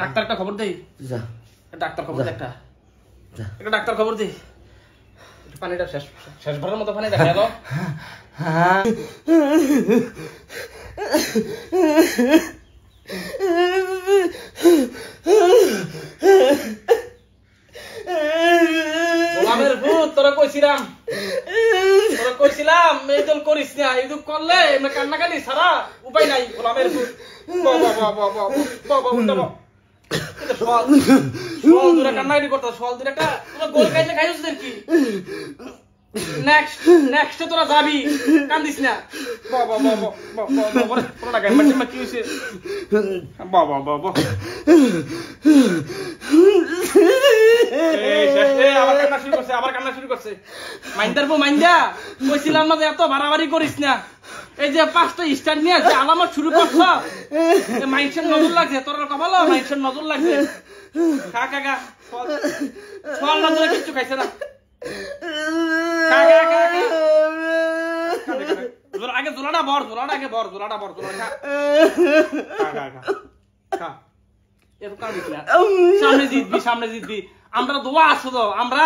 Doctor একটা খবর দেই ডাক্তার খবর একটা একটা ডাক্তার খবর দেই পানিটা শেষ শেষ মতো পানি দেখা গেল তোরা কইছিলাম কইছিলাম এই করিস না এই দল করলে কান্নাকানি সারা উপায় নাই গোলামের ভূত বাবা বাবা বাবা বাবা বাবা আবার কান্না শুরু করছে মাইন্দার মাইন্দা কইছিলাম না যে এত বাড়াবাড়ি করিস না এই যে পাঁচটা স্টার নিয়ে আলামত শুরু মাইসের নজর লাগছে তোর মাইসের নজর লাগছে কিচ্ছু খাইছে না আগে জোলাটা বর জোলাটা আগে বর জোলাটা বর সামনে জিতবি সামনে জিতবি আমরা দোয়া আসো তো আমরা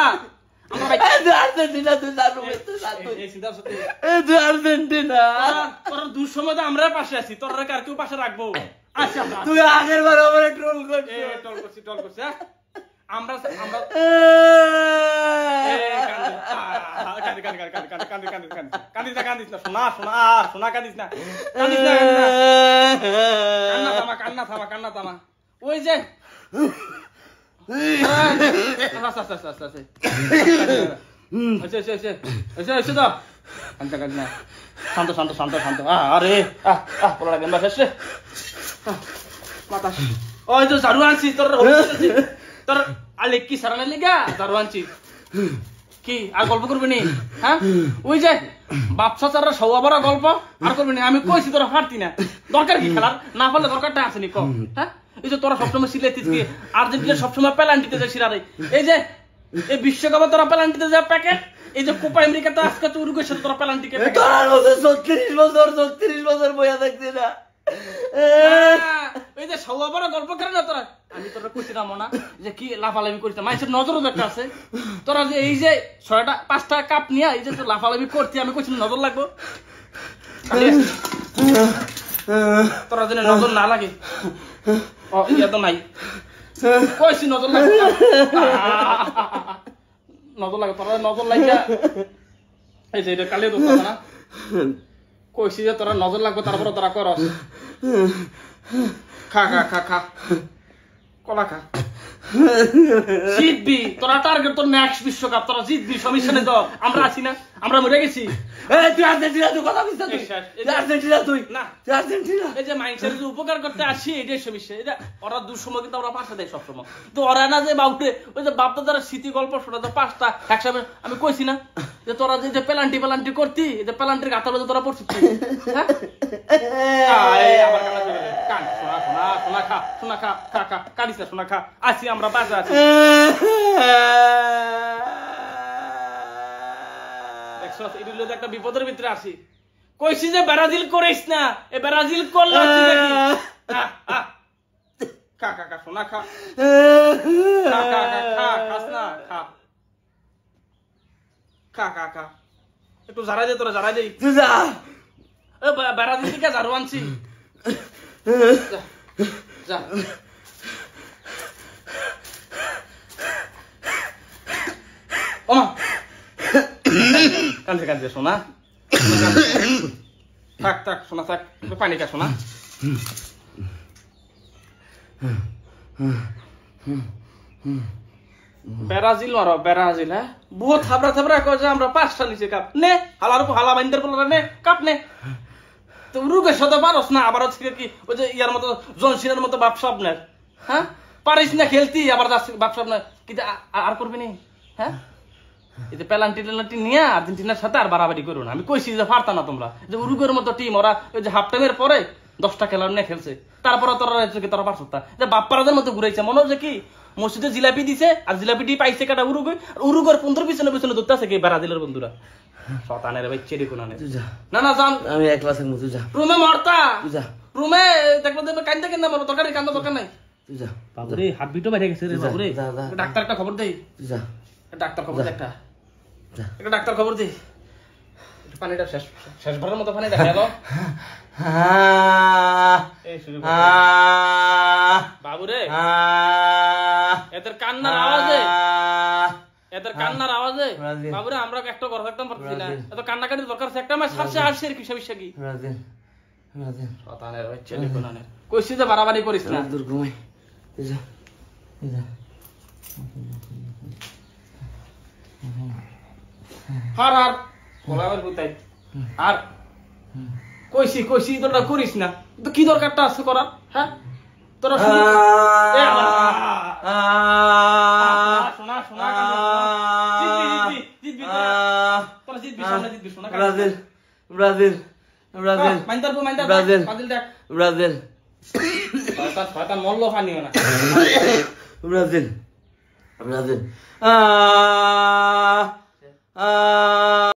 আমরা আর্জেন্টিনা তুই জানু করতে এ তুই আর্জেন্টিনা তোর দুঃসময় আমরা পাশে আছি তোর কার কেউ পাশে রাখবো আচ্ছা তুই আগের বার আমার ট্রোল করছিস ট্রোল করছিস ট্রোল করছিস আমরা আমরা শোনা শোনা শোনা কান্দিস না কান্না থামা কান্না থামা কান্না থামা ওই যে আচ্ছা আচ্ছা আচ্ছা আচ্ছা হুম আচ্ছা, আচ্ছা, আচ্ছা। শান্ত শান্ত শান্ত শান্ত আরে আহ গেম বাস আসছে ওই তো ঝাড়ু আনছি তোর তোর আলে কি ঝাড়ু আনছি কি আর গল্প করবি নি হ্যাঁ ওই যে বাপসা চারা গল্প আর করবি আমি কইছি তোর ফাটতি না দরকার কি খেলার না পারলে দরকারটা আসেনি কম হ্যাঁ এই যে তোরা সবসময় সিলেতিস কি আর্জেন্টিনা সবসময় পেলান্টিতে যায় সিরারে এই যে এই বিশ্বকাপে তোরা পেলান্টিতে যা প্যাকেট এই যে কোপা আমেরিকাতে আজকে তো উরুগুয়ের সাথে তোরা পেলান্টিকে ছত্রিশ বছর ছত্রিশ বছর বইয়া দেখছি না এই যে গল্প করে না তোরা আমি কইছি না মনা যে কি নজরও আছে তোরা যে এই যে ছয়টা পাঁচটা কাপ নিয়ে এই যে তো লাফালাফি আমি কইছি নজর লাগবো তোরা যেন নজর না লাগে ও ইয়া তো নাই কইছি নজর লাগে নজর লাগে তোরা নজর লাগিয়া এই যে এটা কালি দোকান না কইছি যে তোরা নজর লাগবে তারপর তোরা করস খা খা খা খা কলা খা জিতবি তোরা টার্গেট তোর নেক্সট বিশ্বকাপ তোরা জিতবি তো আমরা আছি না আমরা মরে গেছি তুই আর্জেন্টিনা তুই কথা বুঝতে তুই আর্জেন্টিনা তুই না আর্জেন্টিনা এই যে মাইন্ডসেট যে উপকার করতে আসি এটাই এটা ওরা দুঃসময় কিন্তু আমরা পাশে দেয় সবসময় তো ওরা না যে বাবুরে ওই যে বাপটা দ্বারা স্মৃতি গল্প শোনা তো পাঁচটা একসাথে আমি কইছি না যে তোরা যে পেলান্টি পেলান্টি করতি যে পেলান্টির গাতা তোরা পড়ছিস হ্যাঁ খা আসি আমরা বাজা আছি একটা বিপদের ভিতরে আসি কইছি যে ব্রাজিল করিস না এ ব্রাজিল করল দে তোরা জারাই দে যা এ ব্রাজিল থেকে জারু আনছি যা ওমা কান্দে কান্দে সোনা থাক থাক সোনা থাক পানি খা সোনা ব্রাজিল মারো ব্রাজিল হ্যাঁ বহুত থাবড়া থাবড়া কয় যে আমরা পাঁচটা নিচে কাপ নে হালার হালা বাইন্দার বলে নে কাপ নে সাথে পারস না আবার কি ওই যে ইয়ার মতো জনসিনের মতো আপনার হ্যাঁ পারিস না খেলতি আবার ব্যবসা আপনার কিন্তু আর করবি নি হ্যাঁ এই যে পেলান্টি টেলান্টি নিয়ে আর্জেন্টিনার সাথে আর বাড়াবাড়ি করুন আমি কইছি যে পারতাম না তোমরা যে উরুগের মতো টিম ওরা ওই যে হাফ টাইমের পরে দশটা খেলার নিয়ে খেলছে তারপর তোরা কি তোরা যে বাপ্পারাদের মতো ঘুরাইছে মনে হচ্ছে কি মসজিদে জিলাপি দিছে আর জিলাপিটি পাইছে কাটা উরুগুই উরুগর পনেরো পিছনে পিছনে ধরতে আছে কি ব্রাজিলের বন্ধুরা শতানের ভাই চেরি কোনানে না না যান আমি এক যা রুমে মরতা যা রুমে দেখবো কান্দা কেন দরকার কান্দা দরকার নাই ডাক্তার খবর পানিটা শেষ শেষ মতো পানি দেখা গেল হ্যাঁ। হ্যাঁ। বাবুরে হ্যাঁ। এদের কান্নার আওয়াজে এদের কান্নার আওয়াজে বাবুরে আমরা একটা করে থাকতাম পারছি না এত কান্নাকাটির দরকার আছে একটা মাস সারছে আসছে আর কি সব বিশ্বাসী শতানের যে বাড়াবাড়ি করিস না দূর হার আর আর কইছি কইছি তোরা করিস না তো কি দরকারটা আছে করার হ্যাঁ তোরা শোনা শোনা Brazil Brazil Brazil Brazil Brazil Brazil Brazil আ